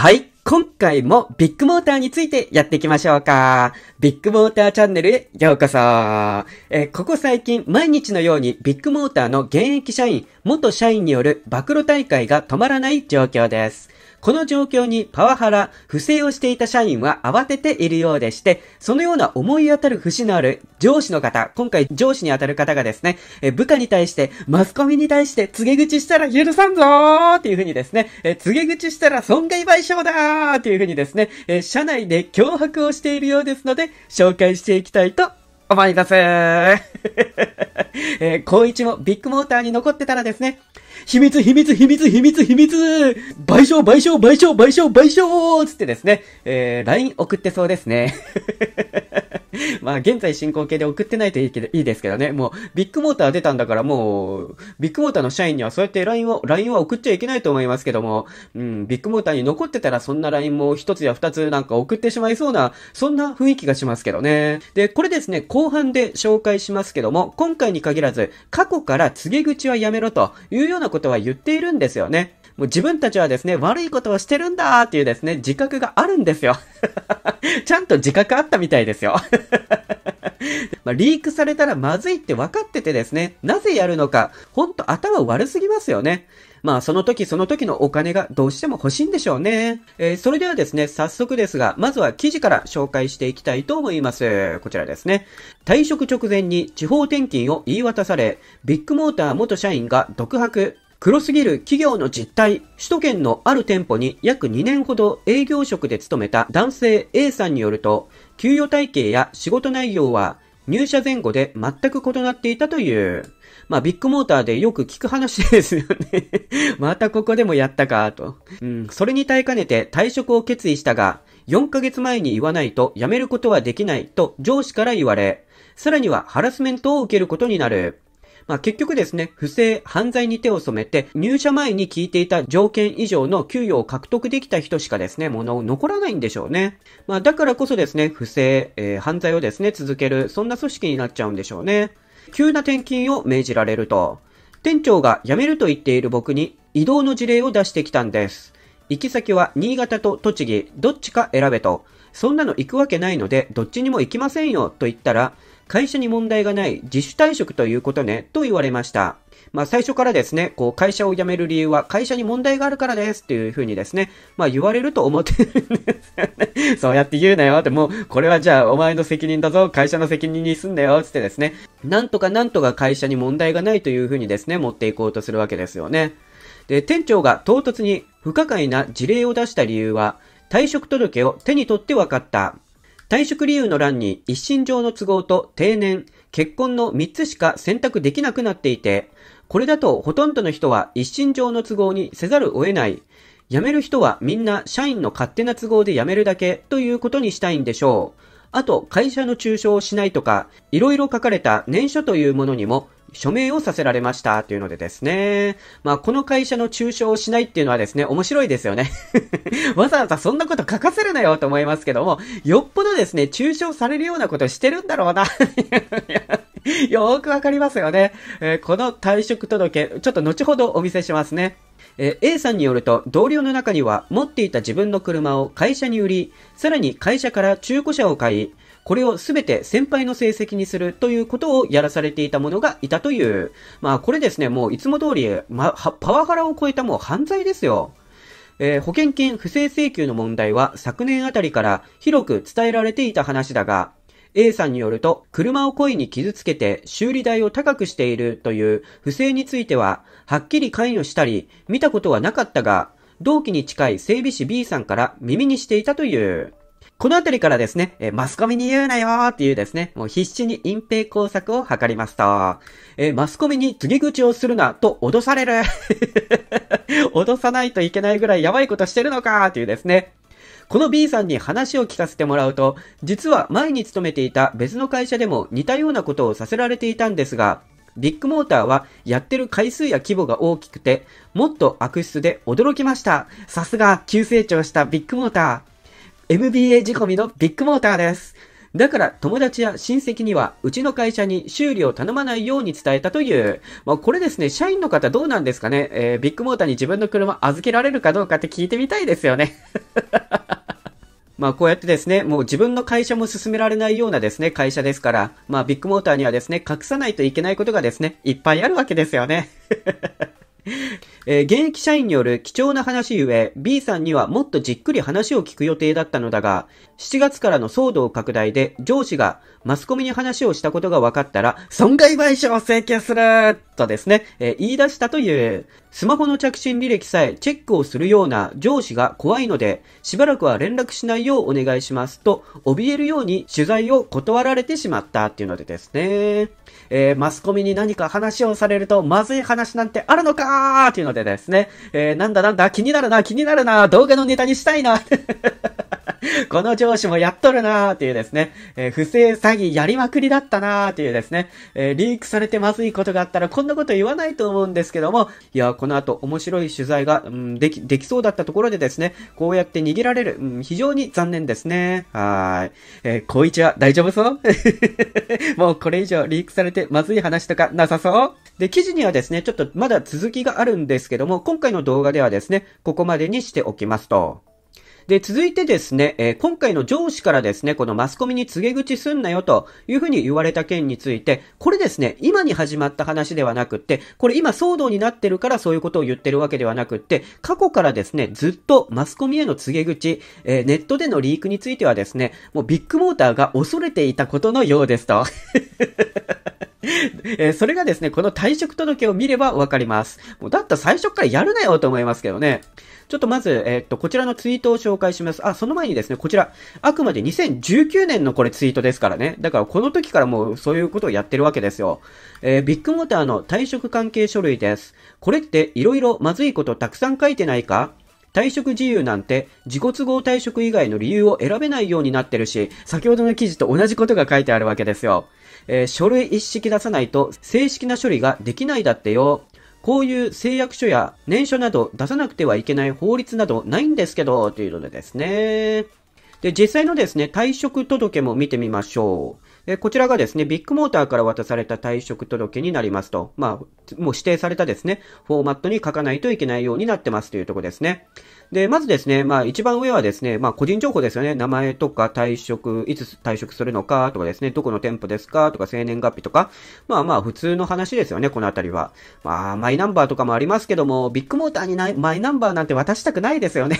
はい。今回もビッグモーターについてやっていきましょうか。ビッグモーターチャンネルへようこそ。えー、ここ最近毎日のようにビッグモーターの現役社員、元社員による暴露大会が止まらない状況です。この状況にパワハラ、不正をしていた社員は慌てているようでして、そのような思い当たる節のある上司の方、今回上司に当たる方がですね、え部下に対して、マスコミに対して告げ口したら許さんぞーっていう風にですね、え告げ口したら損害賠償だーっていう風にですね、え社内で脅迫をしているようですので、紹介していきたいと思います。えー、高一もビッグモーターに残ってたらですね、秘密、秘密、秘密、秘密、秘密賠償、賠償、賠償、賠償、賠償つってですね、えー、LINE 送ってそうですね。まあ、現在進行形で送ってないといいけど、いいですけどね。もう、ビッグモーター出たんだからもう、ビッグモーターの社員にはそうやって LINE を、LINE は送っちゃいけないと思いますけども、うん、ビッグモーターに残ってたらそんな LINE も一つや二つなんか送ってしまいそうな、そんな雰囲気がしますけどね。で、これですね、後半で紹介しますけども、今回に限らず、過去から告げ口はやめろというようなことは言っているんですよね。もう自分たちはですね、悪いことをしてるんだーっていうですね、自覚があるんですよ。ちゃんと自覚あったみたいですよ まあ、リークされたらまずいって分かっててですね、なぜやるのか、ほんと頭悪すぎますよね。まあ、その時その時のお金がどうしても欲しいんでしょうね。えー、それではですね、早速ですが、まずは記事から紹介していきたいと思います。こちらですね。退職直前に地方転勤を言い渡され、ビッグモーター元社員が独白、黒すぎる企業の実態。首都圏のある店舗に約2年ほど営業職で勤めた男性 A さんによると、給与体系や仕事内容は入社前後で全く異なっていたという。まあ、ビッグモーターでよく聞く話ですよねまたここでもやったか、と。うん、それに耐えかねて退職を決意したが、4ヶ月前に言わないと辞めることはできないと上司から言われ、さらにはハラスメントを受けることになる。まあ、結局ですね、不正、犯罪に手を染めて、入社前に聞いていた条件以上の給与を獲得できた人しかですね、もの残らないんでしょうね。まあ、だからこそですね、不正、えー、犯罪をですね、続ける、そんな組織になっちゃうんでしょうね。急な転勤を命じられると。店長が辞めると言っている僕に移動の事例を出してきたんです。行き先は新潟と栃木、どっちか選べと。そんなの行くわけないので、どっちにも行きませんよ、と言ったら、会社に問題がない自主退職ということね、と言われました。まあ最初からですね、こう会社を辞める理由は会社に問題があるからですっていうふうにですね、まあ言われると思ってるんですよね。そうやって言うなよってもう、これはじゃあお前の責任だぞ、会社の責任にすんだよ、つってですね、なんとかなんとか会社に問題がないというふうにですね、持っていこうとするわけですよね。で、店長が唐突に不可解な事例を出した理由は、退職届を手に取って分かった。退職理由の欄に一身上の都合と定年、結婚の3つしか選択できなくなっていて、これだとほとんどの人は一身上の都合にせざるを得ない。辞める人はみんな社員の勝手な都合で辞めるだけということにしたいんでしょう。あと、会社の中傷をしないとか、いろいろ書かれた年書というものにも、署名をさせられましたというのでですね。まあ、この会社の中傷をしないっていうのはですね、面白いですよね わざわざそんなこと書かせるなよと思いますけども、よっぽどですね、中傷されるようなことしてるんだろうな よーくわかりますよね。えー、この退職届、ちょっと後ほどお見せしますね。え A さんによると、同僚の中には持っていた自分の車を会社に売り、さらに会社から中古車を買い、これを全て先輩の成績にするということをやらされていた者がいたという、まあこれですね、もういつも通り、ま、パワハラを超えたもう犯罪ですよ。えー、保険金不正請求の問題は昨年あたりから広く伝えられていた話だが、A さんによると、車を故意に傷つけて修理代を高くしているという不正については、はっきり関与したり、見たことはなかったが、同期に近い整備士 B さんから耳にしていたという。このあたりからですね、えー、マスコミに言うなよーっていうですね、もう必死に隠蔽工作を図りました。えー、マスコミに告げ口をするなと脅される 脅さないといけないぐらいやばいことしてるのかーっていうですね。この B さんに話を聞かせてもらうと、実は前に勤めていた別の会社でも似たようなことをさせられていたんですが、ビッグモーターはやってる回数や規模が大きくて、もっと悪質で驚きました。さすが急成長したビッグモーター。MBA 仕込みのビッグモーターです。だから友達や親戚にはうちの会社に修理を頼まないように伝えたという。まあ、これですね、社員の方どうなんですかね、えー、ビッグモーターに自分の車預けられるかどうかって聞いてみたいですよね。まあこうやってですね、もう自分の会社も進められないようなですね、会社ですから、まあビッグモーターにはですね、隠さないといけないことがですね、いっぱいあるわけですよね。えー、現役社員による貴重な話ゆえ、B さんにはもっとじっくり話を聞く予定だったのだが、7月からの騒動拡大で上司がマスコミに話をしたことが分かったら、損害賠償を請求するとですね、えー、言い出したという、スマホの着信履歴さえチェックをするような上司が怖いので、しばらくは連絡しないようお願いしますと、怯えるように取材を断られてしまったっていうのでですね。えー、マスコミに何か話をされると、まずい話なんてあるのかーっていうのでですね。えー、なんだなんだ、気になるな、気になるな、動画のネタにしたいな。この上司もやっとるなーっていうですね、えー、不正詐欺やりまくりだったなーっていうですね、えー、リークされてまずいことがあったらこんなこと言わないと思うんですけども、いや、この後面白い取材が、うん、でき、できそうだったところでですね、こうやって逃げられる、うん、非常に残念ですね。はい。えー、いちは大丈夫そう もうこれ以上リークされてまずい話とかなさそうで、記事にはですね、ちょっとまだ続きがあるんですけども、今回の動画ではですね、ここまでにしておきますと。で、続いてですね、えー、今回の上司からですね、このマスコミに告げ口すんなよというふうに言われた件について、これですね、今に始まった話ではなくって、これ今騒動になってるからそういうことを言ってるわけではなくって、過去からですね、ずっとマスコミへの告げ口、えー、ネットでのリークについてはですね、もうビッグモーターが恐れていたことのようですと。えー、それがですね、この退職届を見ればわかります。もうだったら最初からやるなよと思いますけどね。ちょっとまず、えっ、ー、と、こちらのツイートを紹介します。あ、その前にですね、こちら、あくまで2019年のこれツイートですからね。だからこの時からもうそういうことをやってるわけですよ。えー、ビッグモーターの退職関係書類です。これって色々まずいことたくさん書いてないか退職自由なんて自己都合退職以外の理由を選べないようになってるし、先ほどの記事と同じことが書いてあるわけですよ。えー、書類一式出さないと正式な処理ができないだってよ。こういう誓約書や念書など出さなくてはいけない法律などないんですけど、というのでですね。で、実際のですね、退職届も見てみましょう。こちらがですね、ビッグモーターから渡された退職届になりますと、まあ、もう指定されたですね、フォーマットに書かないといけないようになってますというところですね。で、まずですね、まあ一番上はですね、まあ個人情報ですよね。名前とか退職、いつ退職するのかとかですね、どこの店舗ですかとか生年月日とか、まあまあ普通の話ですよね、このあたりは。まあマイナンバーとかもありますけども、ビッグモーターにないマイナンバーなんて渡したくないですよね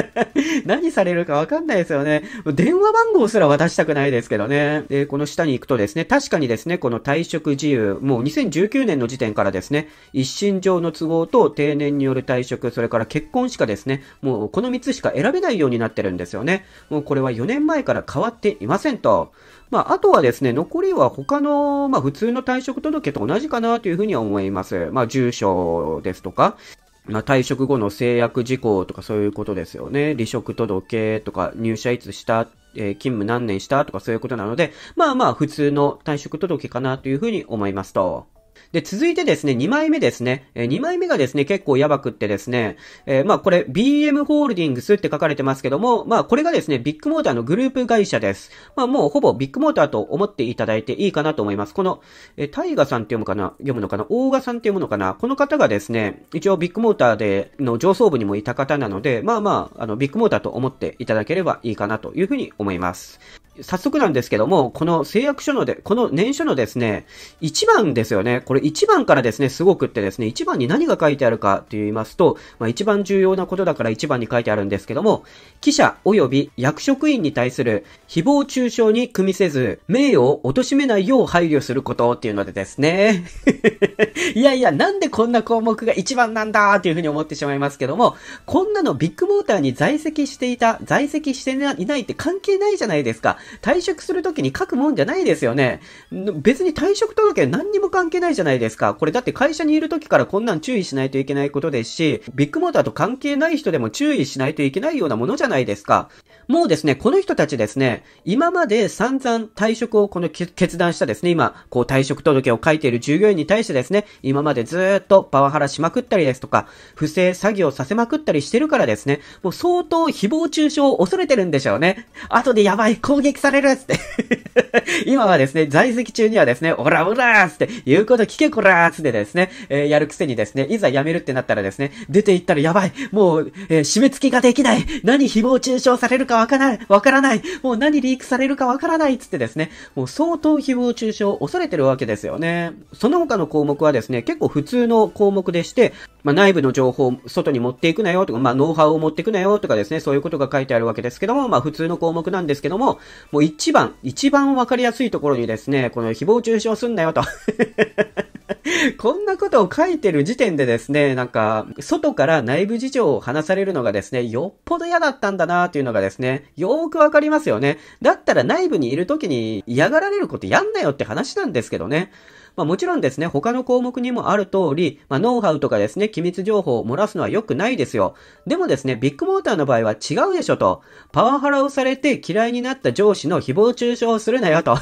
何されるかわかんないですよね。電話番号すら渡したくないですけどね。で、この下に行くとですね、確かにですね、この退職自由、もう2019年の時点からですね、一身上の都合と定年による退職、それから結婚しかですね、もうこの3つしか選べないようになってるんですよね。もうこれは4年前から変わっていませんと。まあ、あとはですね、残りは他の、まあ、普通の退職届と同じかなというふうには思います。まあ、住所ですとか、まあ、退職後の制約事項とかそういうことですよね。離職届とか、入社いつしたえ勤務何年したとかそういうことなので、まあまあ普通の退職届かなというふうに思いますと。で、続いてですね、2枚目ですね。え2枚目がですね、結構やばくってですね、えー、まあこれ、BM ホールディングスって書かれてますけども、まあこれがですね、ビッグモーターのグループ会社です。まあもうほぼビッグモーターと思っていただいていいかなと思います。この、えー、タイガさんって読むかな読むのかな大賀さんって読むのかなこの方がですね、一応ビッグモーターでの上層部にもいた方なので、まあまあ、あの、ビッグモーターと思っていただければいいかなというふうに思います。早速なんですけども、この誓約書ので、この年書のですね、1番ですよね。これ1番からですね、すごくってですね、1番に何が書いてあるかと言いますと、まあ、一番重要なことだから1番に書いてあるんですけども、記者及び役職員に対する誹謗中傷に組みせず、名誉を貶めないよう配慮することっていうのでですね。いやいや、なんでこんな項目が1番なんだっていうふうに思ってしまいますけども、こんなのビッグモーターに在籍していた、在籍していないって関係ないじゃないですか。退職するときに書くもんじゃないですよね。別に退職届何にも関係ないじゃないですか。これだって会社にいるときからこんなん注意しないといけないことですし、ビッグモーターと関係ない人でも注意しないといけないようなものじゃないですか。もうですね、この人たちですね、今まで散々退職をこの決断したですね、今、こう退職届を書いている従業員に対してですね、今までずっとパワハラしまくったりですとか、不正作業させまくったりしてるからですね、もう相当誹謗中傷を恐れてるんでしょうね。後でやばい、攻撃されるつって 今はですね、在籍中にはですね、オラオラーつって、言うこと聞けこらーつってですね、えー、やるくせにですね、いざ辞めるってなったらですね、出て行ったらやばいもう、えー、締め付きができない何誹謗中傷されるかわからない、わからないもう何リークされるかわからないつってですね、もう相当誹謗中傷を恐れてるわけですよね。その他の項目はですね、結構普通の項目でして、まあ、内部の情報を外に持っていくなよとか、まあ、ノウハウを持っていくなよとかですね、そういうことが書いてあるわけですけども、まあ、普通の項目なんですけども、もう一番、一番わかりやすいところにですね、この誹謗中傷すんなよと こんなことを書いてる時点でですね、なんか、外から内部事情を話されるのがですね、よっぽど嫌だったんだなというのがですね、よーくわかりますよね。だったら内部にいる時に嫌がられることやんなよって話なんですけどね。まあ、もちろんですね、他の項目にもある通り、まあ、ノウハウとかですね、機密情報を漏らすのは良くないですよ。でもですね、ビッグモーターの場合は違うでしょと。パワハラをされて嫌いになった上司の誹謗中傷をするなよと。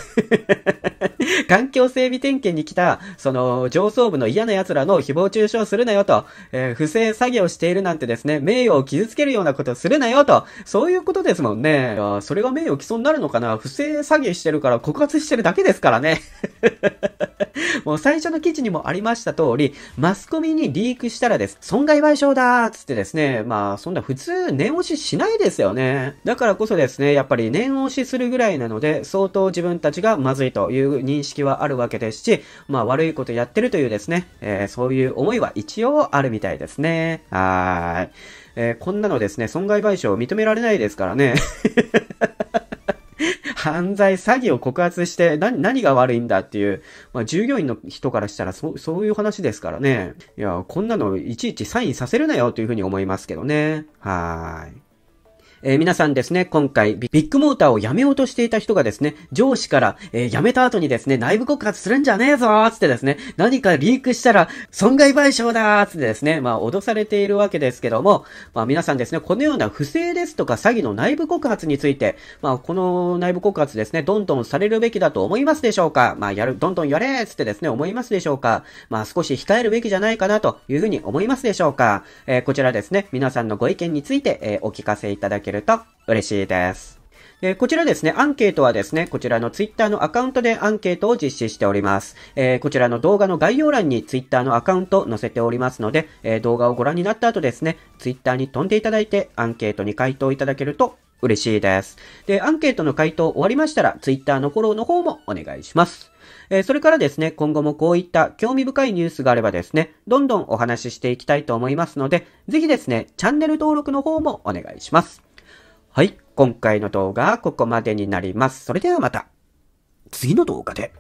環境整備点検に来た、その、上層部の嫌な奴らの誹謗中傷するなよと、えー、不正作業しているなんてですね、名誉を傷つけるようなことするなよと、そういうことですもんね。それが名誉毀損になるのかな不正詐欺してるから告発してるだけですからね。もう最初の記事にもありました通り、マスコミにリークしたらです、損害賠償だーつってですね、まあそんな普通念押ししないですよね。だからこそですね、やっぱり念押しするぐらいなので、相当自分たちがまずいという認識はあるわけですし、まあ悪いことやってるというですね、えー、そういう思いは一応あるみたいですね。はーい。えー、こんなのですね、損害賠償認められないですからね。犯罪、詐欺を告発して何、何が悪いんだっていう、まあ、従業員の人からしたらそ、そういう話ですからね。いや、こんなのいちいちサインさせるなよというふうに思いますけどね。はい。えー、皆さんですね、今回、ビッグモーターを辞めようとしていた人がですね、上司から、えー、辞めた後にですね、内部告発するんじゃねえぞーつってですね、何かリークしたら、損害賠償だーつってですね、まあ、脅されているわけですけども、まあ、皆さんですね、このような不正ですとか詐欺の内部告発について、まあ、この内部告発ですね、どんどんされるべきだと思いますでしょうかまあ、やる、どんどんやれーつってですね、思いますでしょうかまあ、少し控えるべきじゃないかなというふうに思いますでしょうかえー、こちらですね、皆さんのご意見について、えー、お聞かせいただけるると嬉しいです。えこちらですね、アンケートはですね、こちらの twitter のアカウントでアンケートを実施しております。えー、こちらの動画の概要欄に twitter のアカウント載せておりますので、えー、動画をご覧になった後ですね、twitter に飛んでいただいて、アンケートに回答いただけると嬉しいです。で、アンケートの回答終わりましたら、twitter のフォローの方もお願いします。えー、それからですね、今後もこういった興味深いニュースがあればですね、どんどんお話ししていきたいと思いますので、ぜひですね、チャンネル登録の方もお願いします。はい、今回の動画はここまでになります。それではまた、次の動画で。